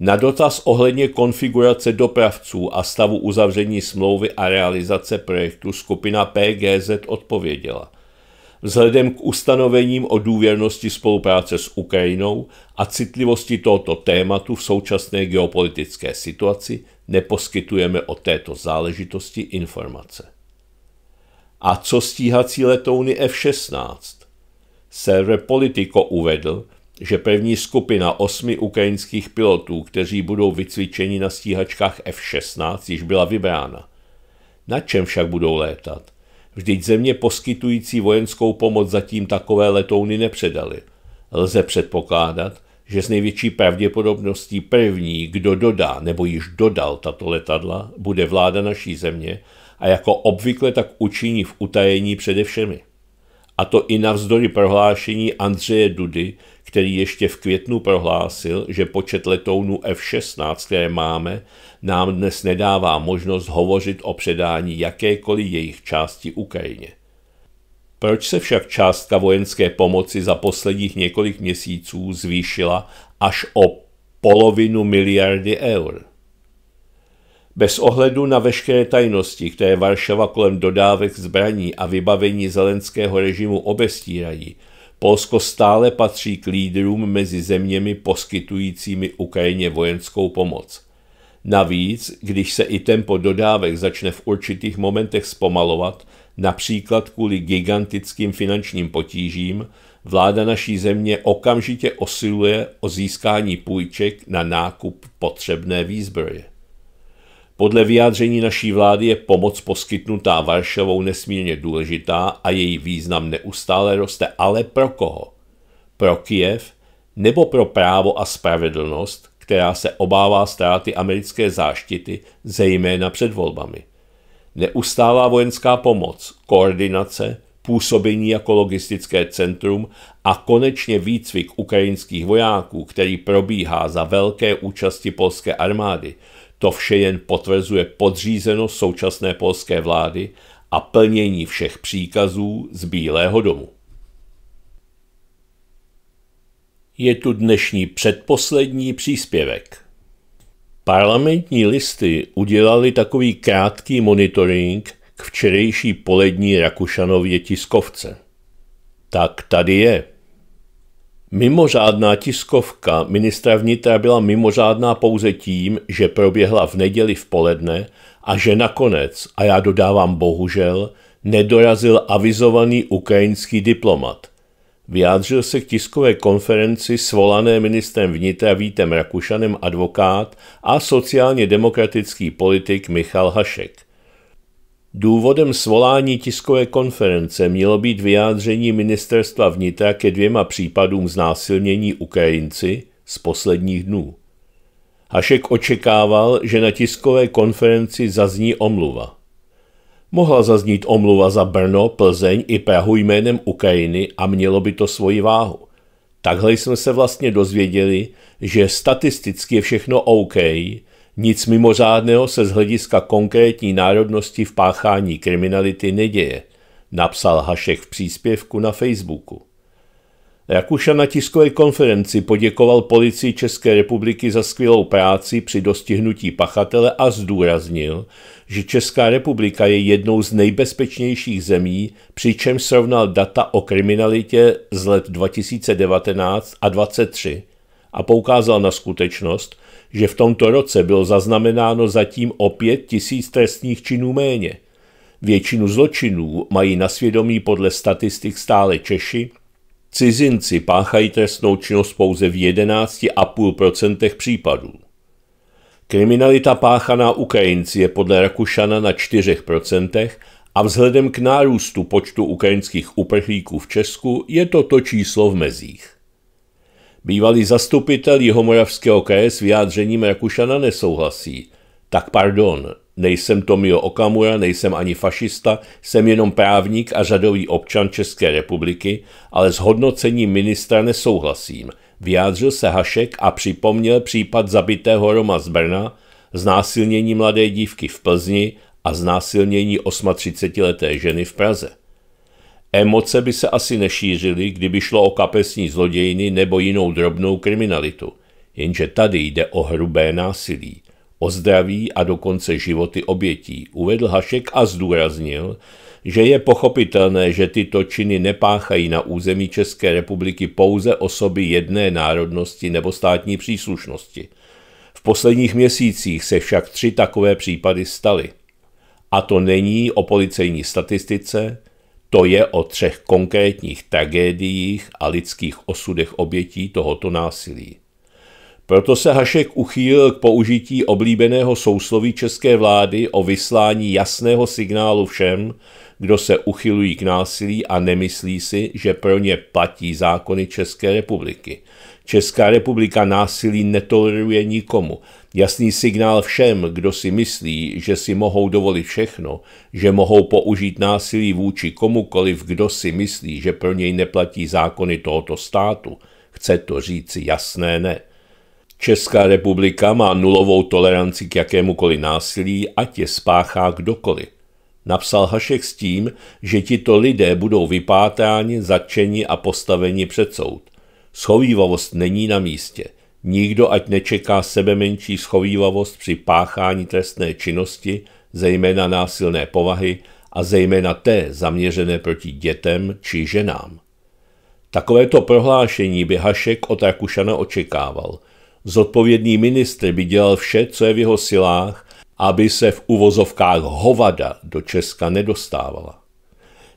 Na dotaz ohledně konfigurace dopravců a stavu uzavření smlouvy a realizace projektu skupina PGZ odpověděla – vzhledem k ustanovením o důvěrnosti spolupráce s Ukrajinou a citlivosti tohoto tématu v současné geopolitické situaci neposkytujeme o této záležitosti informace. A co stíhací letouny F-16? Server Politico uvedl, že první skupina osmi ukrajinských pilotů, kteří budou vycvičeni na stíhačkách F-16, již byla vybrána. Na čem však budou létat? Vždyť země poskytující vojenskou pomoc zatím takové letouny nepředaly. Lze předpokládat, že s největší pravděpodobností první, kdo dodá nebo již dodal tato letadla, bude vláda naší země a jako obvykle tak učiní v utajení přede všemi. A to i navzdory prohlášení Andřeje Dudy, který ještě v květnu prohlásil, že počet letounů F-16, které máme, nám dnes nedává možnost hovořit o předání jakékoliv jejich části Ukrajině. Proč se však částka vojenské pomoci za posledních několik měsíců zvýšila až o polovinu miliardy eur? Bez ohledu na veškeré tajnosti, které Varšava kolem dodávek zbraní a vybavení zelenského režimu obestírají, Polsko stále patří k lídrům mezi zeměmi poskytujícími Ukrajině vojenskou pomoc. Navíc, když se i tempo dodávek začne v určitých momentech zpomalovat, například kvůli gigantickým finančním potížím, vláda naší země okamžitě osiluje o získání půjček na nákup potřebné výzbroje. Podle vyjádření naší vlády je pomoc poskytnutá Varšavou nesmírně důležitá a její význam neustále roste, ale pro koho? Pro Kiev nebo pro právo a spravedlnost, která se obává ztráty americké záštity, zejména před volbami. Neustálá vojenská pomoc, koordinace, působení jako logistické centrum a konečně výcvik ukrajinských vojáků, který probíhá za velké účasti polské armády – to vše jen potvrzuje podřízenost současné polské vlády a plnění všech příkazů z Bílého domu. Je tu dnešní předposlední příspěvek. Parlamentní listy udělali takový krátký monitoring k včerejší polední Rakušanově tiskovce. Tak tady je. Mimořádná tiskovka ministra vnitra byla mimořádná pouze tím, že proběhla v neděli v poledne a že nakonec, a já dodávám bohužel, nedorazil avizovaný ukrajinský diplomat. Vyjádřil se k tiskové konferenci svolané ministrem vnitra Vítem Rakušanem advokát a sociálně demokratický politik Michal Hašek. Důvodem svolání tiskové konference mělo být vyjádření ministerstva vnitra ke dvěma případům znásilnění Ukrajinci z posledních dnů. Hašek očekával, že na tiskové konferenci zazní omluva. Mohla zaznít omluva za Brno, Plzeň i Prahu jménem Ukrajiny a mělo by to svoji váhu. Takhle jsme se vlastně dozvěděli, že statisticky je všechno OK, nic mimořádného se z hlediska konkrétní národnosti v páchání kriminality neděje, napsal Hašek v příspěvku na Facebooku. Rakuša na tiskové konferenci poděkoval policii České republiky za skvělou práci při dostihnutí pachatele a zdůraznil, že Česká republika je jednou z nejbezpečnějších zemí, přičem srovnal data o kriminalitě z let 2019 a 2023 a poukázal na skutečnost, že v tomto roce bylo zaznamenáno zatím o pět tisíc trestních činů méně. Většinu zločinů mají na svědomí podle statistik stále Češi, cizinci páchají trestnou činnost pouze v 11,5% případů. Kriminalita páchaná Ukrajinci je podle Rakušana na 4% a vzhledem k nárůstu počtu ukrajinských uprchlíků v Česku je toto číslo v mezích. Bývalý zastupitel Jihomoravského kraje s vyjádřením Rakušana nesouhlasí. Tak pardon, nejsem Tomio Okamura, nejsem ani fašista, jsem jenom právník a řadový občan České republiky, ale s hodnocením ministra nesouhlasím. Vyjádřil se Hašek a připomněl případ zabitého Roma z Brna, znásilnění mladé dívky v Plzni a znásilnění 38-leté ženy v Praze. Emoce by se asi nešířily, kdyby šlo o kapesní zlodějiny nebo jinou drobnou kriminalitu. Jenže tady jde o hrubé násilí, o zdraví a dokonce životy obětí, uvedl Hašek a zdůraznil, že je pochopitelné, že tyto činy nepáchají na území České republiky pouze osoby jedné národnosti nebo státní příslušnosti. V posledních měsících se však tři takové případy staly. A to není o policejní statistice, to je o třech konkrétních tragédiích a lidských osudech obětí tohoto násilí. Proto se Hašek uchýlil k použití oblíbeného sousloví české vlády o vyslání jasného signálu všem, kdo se uchylují k násilí a nemyslí si, že pro ně platí zákony České republiky. Česká republika násilí netoleruje nikomu Jasný signál všem, kdo si myslí, že si mohou dovolit všechno, že mohou použít násilí vůči komukoliv, kdo si myslí, že pro něj neplatí zákony tohoto státu. Chce to říci jasné ne. Česká republika má nulovou toleranci k jakémukoliv násilí, ať je spáchá kdokoliv. Napsal Hašek s tím, že tito lidé budou vypátáni, zatčeni a postaveni před soud. Schovývavost není na místě – Nikdo ať nečeká sebe menší schovývavost při páchání trestné činnosti, zejména násilné povahy a zejména té zaměřené proti dětem či ženám. Takovéto prohlášení by Hašek od Rakušana očekával. Zodpovědný ministr by dělal vše, co je v jeho silách, aby se v uvozovkách hovada do Česka nedostávala.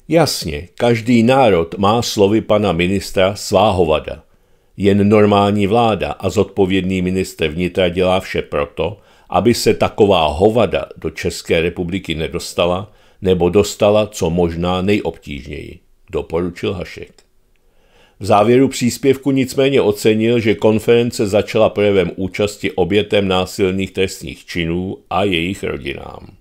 Jasně, každý národ má slovy pana ministra svá hovada – jen normální vláda a zodpovědný minister vnitra dělá vše proto, aby se taková hovada do České republiky nedostala nebo dostala co možná nejobtížněji, doporučil Hašek. V závěru příspěvku nicméně ocenil, že konference začala projevem účasti obětem násilných trestních činů a jejich rodinám.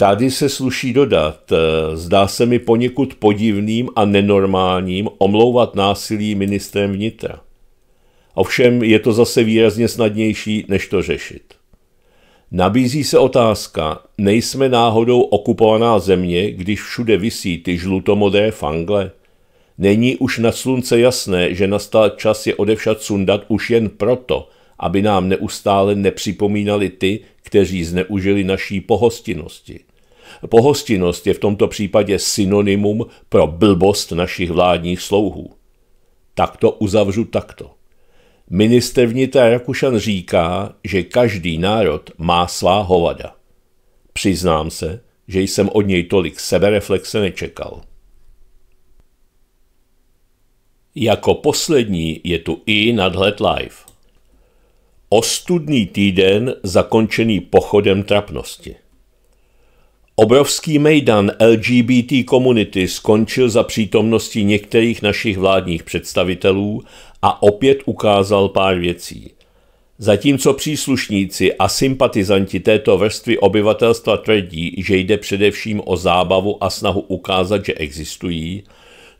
Tady se sluší dodat, eh, zdá se mi poněkud podivným a nenormálním omlouvat násilí ministrem vnitra. Ovšem je to zase výrazně snadnější, než to řešit. Nabízí se otázka, nejsme náhodou okupovaná země, když všude visí ty žlutomodré fangle? Není už na slunce jasné, že nastal čas je odevšat sundat už jen proto, aby nám neustále nepřipomínali ty, kteří zneužili naší pohostinnosti. Pohostinnost je v tomto případě synonymum pro blbost našich vládních slouhů. Tak to uzavřu takto. Minister vnitra Rakušan říká, že každý národ má svá hovada. Přiznám se, že jsem od něj tolik sebereflexe nečekal. Jako poslední je tu i nadhled live. Ostudný týden zakončený pochodem trapnosti. Obrovský mejdan LGBT komunity skončil za přítomnosti některých našich vládních představitelů a opět ukázal pár věcí. Zatímco příslušníci a sympatizanti této vrstvy obyvatelstva tvrdí, že jde především o zábavu a snahu ukázat, že existují,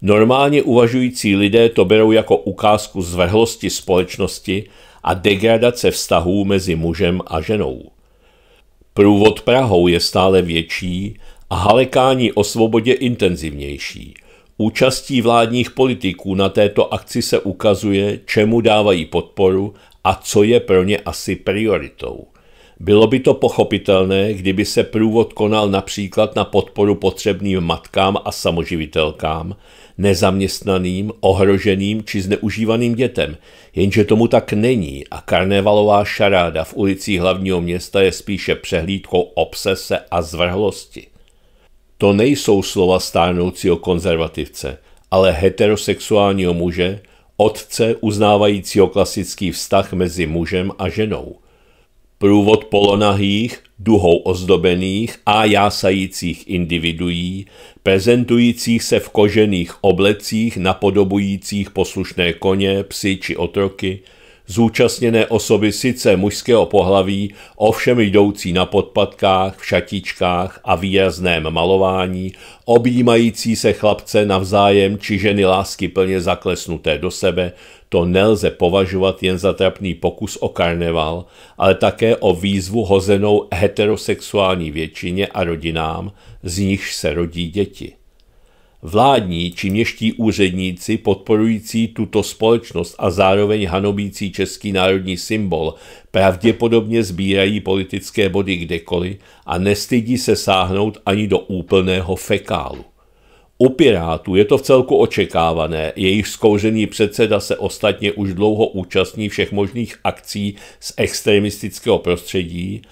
normálně uvažující lidé to berou jako ukázku zvrhlosti společnosti a degradace vztahů mezi mužem a ženou. Průvod Prahou je stále větší a halekání o svobodě intenzivnější. Účastí vládních politiků na této akci se ukazuje, čemu dávají podporu a co je pro ně asi prioritou. Bylo by to pochopitelné, kdyby se průvod konal například na podporu potřebným matkám a samoživitelkám, nezaměstnaným, ohroženým či zneužívaným dětem. Jenže tomu tak není a karnevalová šaráda v ulicích hlavního města je spíše přehlídkou obsese a zvrhlosti. To nejsou slova stárnoucího konzervativce, ale heterosexuálního muže, otce uznávajícího klasický vztah mezi mužem a ženou – průvod polonahých, duhou ozdobených a jásajících individuí, prezentujících se v kožených oblecích napodobujících poslušné koně, psy či otroky, Zúčastněné osoby sice mužského pohlaví, ovšem jdoucí na podpadkách, v šatičkách a výrazném malování, objímající se chlapce navzájem či ženy lásky plně zaklesnuté do sebe, to nelze považovat jen za trapný pokus o karneval, ale také o výzvu hozenou heterosexuální většině a rodinám, z nichž se rodí děti. Vládní či měští úředníci podporující tuto společnost a zároveň hanobící český národní symbol pravděpodobně sbírají politické body kdekoliv a nestydí se sáhnout ani do úplného fekálu. U Pirátů je to v celku očekávané, jejich zkouřený předseda se ostatně už dlouho účastní všech možných akcí z extremistického prostředí,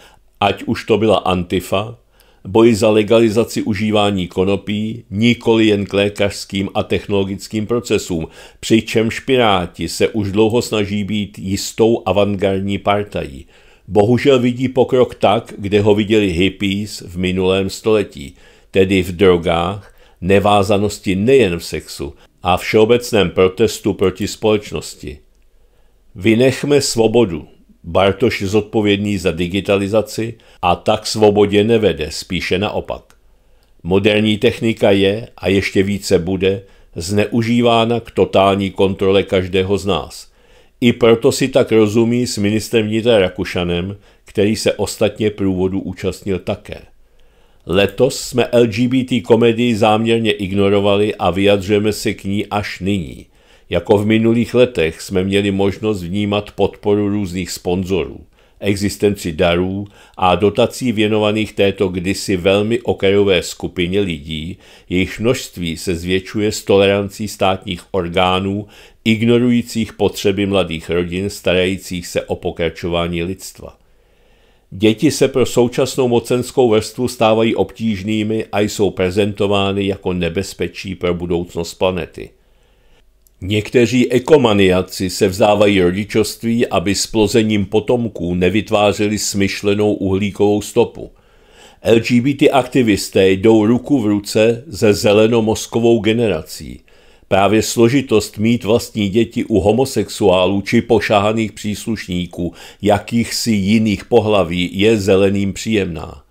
ať už to byla Antifa, boji za legalizaci užívání konopí, nikoli jen k lékařským a technologickým procesům, přičemž Piráti se už dlouho snaží být jistou avantgardní partají. Bohužel vidí pokrok tak, kde ho viděli hippies v minulém století, tedy v drogách, nevázanosti nejen v sexu a všeobecném protestu proti společnosti. Vynechme svobodu. Bartoš zodpovědný za digitalizaci a tak svobodě nevede, spíše naopak. Moderní technika je, a ještě více bude, zneužívána k totální kontrole každého z nás. I proto si tak rozumí s ministrem vnitra Rakušanem, který se ostatně průvodu účastnil také. Letos jsme LGBT komedii záměrně ignorovali a vyjadřujeme se k ní až nyní – jako v minulých letech jsme měli možnost vnímat podporu různých sponzorů, existenci darů a dotací věnovaných této kdysi velmi okrajové skupině lidí, jejich množství se zvětšuje s tolerancí státních orgánů, ignorujících potřeby mladých rodin starajících se o pokračování lidstva. Děti se pro současnou mocenskou vrstvu stávají obtížnými a jsou prezentovány jako nebezpečí pro budoucnost planety – Někteří ekomaniaci se vzdávají rodičovství, aby s plozením potomků nevytvářeli smyšlenou uhlíkovou stopu. LGBT aktivisté jdou ruku v ruce se zelenomozkovou generací. Právě složitost mít vlastní děti u homosexuálů či pošahaných příslušníků jakýchsi jiných pohlaví je zeleným příjemná.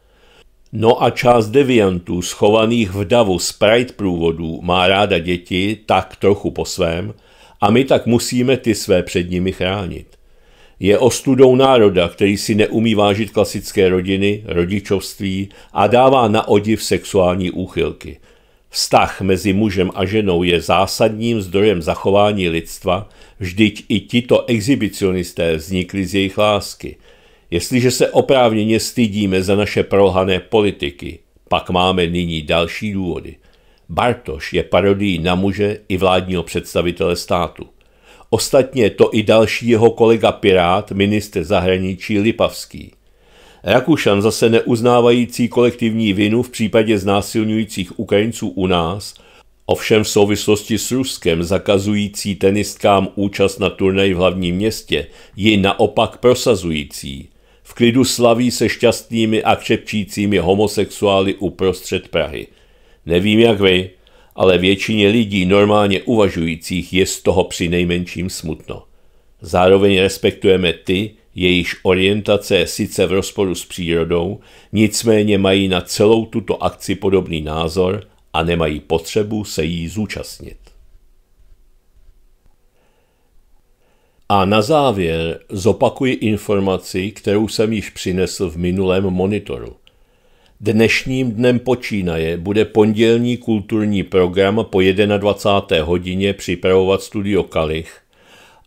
No a část deviantů schovaných v davu sprite průvodů má ráda děti tak trochu po svém a my tak musíme ty své před nimi chránit. Je ostudou národa, který si neumí vážit klasické rodiny, rodičovství a dává na odiv sexuální úchylky. Vztah mezi mužem a ženou je zásadním zdrojem zachování lidstva, vždyť i tito exhibicionisté vznikli z jejich lásky – Jestliže se oprávněně stydíme za naše prolhané politiky, pak máme nyní další důvody. Bartoš je parodií na muže i vládního představitele státu. Ostatně to i další jeho kolega Pirát, minister zahraničí Lipavský. Rakušan zase neuznávající kolektivní vinu v případě znásilňujících Ukrajinců u nás, ovšem v souvislosti s Ruskem zakazující tenistkám účast na turnaj v hlavním městě, ji naopak prosazující – klidu slaví se šťastnými a křepčícími homosexuály uprostřed Prahy. Nevím jak vy, ale většině lidí normálně uvažujících je z toho při nejmenším smutno. Zároveň respektujeme ty, jejichž orientace je sice v rozporu s přírodou, nicméně mají na celou tuto akci podobný názor a nemají potřebu se jí zúčastnit. A na závěr zopakuji informaci, kterou jsem již přinesl v minulém monitoru. Dnešním dnem počínaje bude pondělní kulturní program po 21. hodině připravovat studio Kalich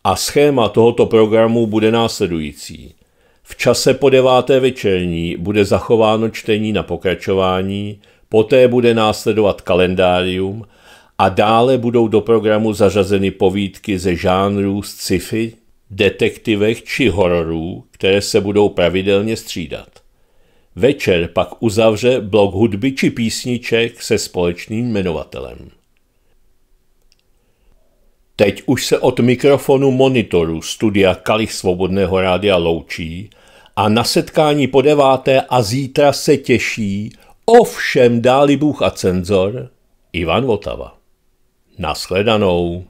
a schéma tohoto programu bude následující. V čase po deváté večerní bude zachováno čtení na pokračování, poté bude následovat kalendárium – a dále budou do programu zařazeny povídky ze žánrů sci-fi, detektivech či hororů, které se budou pravidelně střídat. Večer pak uzavře blok hudby či písniček se společným jmenovatelem. Teď už se od mikrofonu monitoru studia Kalich Svobodného rádia loučí a na setkání po deváté a zítra se těší ovšem dáli Bůh a cenzor Ivan Votava. Naschledanou.